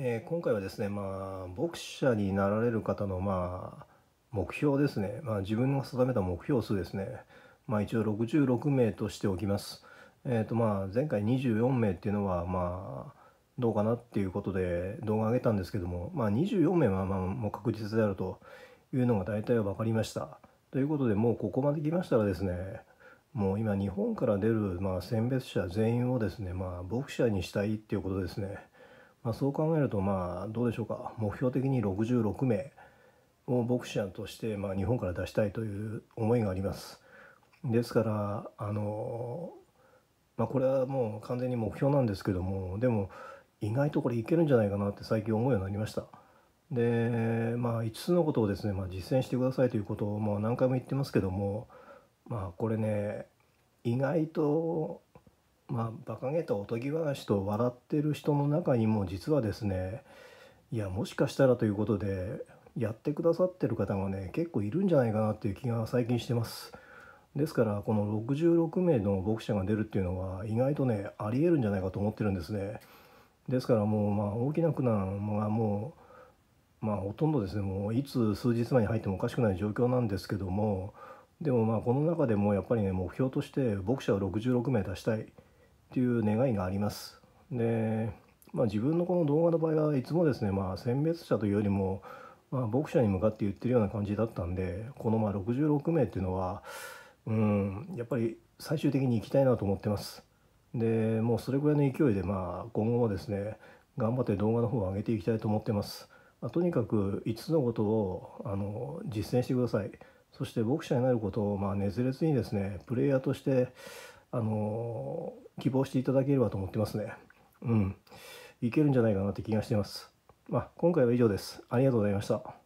えー、今回はですね、まあ、牧者になられる方の、まあ、目標ですね、まあ、自分が定めた目標数ですね、まあ、一応66名としておきます。えーとまあ、前回24名っていうのは、まあ、どうかなっていうことで動画上げたんですけども、まあ、24名はまあもう確実であるというのが大体は分かりました。ということでもうここまで来ましたらですねもう今日本から出る、まあ、選別者全員をですね、まあ、牧者にしたいっていうことですね。まあ、そう考えるとまあどうでしょうか目標的に66名をボクシャンとしてまあ日本から出したいという思いがあります。ですからあの、まあ、これはもう完全に目標なんですけどもでも意外とこれいけるんじゃないかなって最近思うようになりました。でまあ5つのことをですね、まあ、実践してくださいということをもう何回も言ってますけどもまあこれね意外とまあ、馬鹿げたおとぎ話と笑ってる人の中にも実はですねいやもしかしたらということでやってくださってる方がね結構いるんじゃないかなっていう気が最近してますですからこの66名の牧者が出るっていうのは意外とねありえるんじゃないかと思ってるんですねですからもうまあ大きな苦難がもうまあほとんどですねもういつ数日前に入ってもおかしくない状況なんですけどもでもまあこの中でもやっぱりね目標として牧者を66名出したいっていう願いがあります。で、まあ、自分のこの動画の場合はいつもですね、まあ、選別者というよりも、まあ、牧者に向かって言ってるような感じだったんでこのまあ66名っていうのはうんやっぱり最終的に行きたいなと思ってます。でもうそれぐらいの勢いで、まあ、今後もですね頑張って動画の方を上げていきたいと思ってます。まあ、とにかく5つのことをあの実践してください。そして牧者になることを、まあ、熱烈にですねプレイヤーとしてあの希望していただければと思ってますね。うん。いけるんじゃないかなって気がしてます。まあ、今回は以上です。ありがとうございました。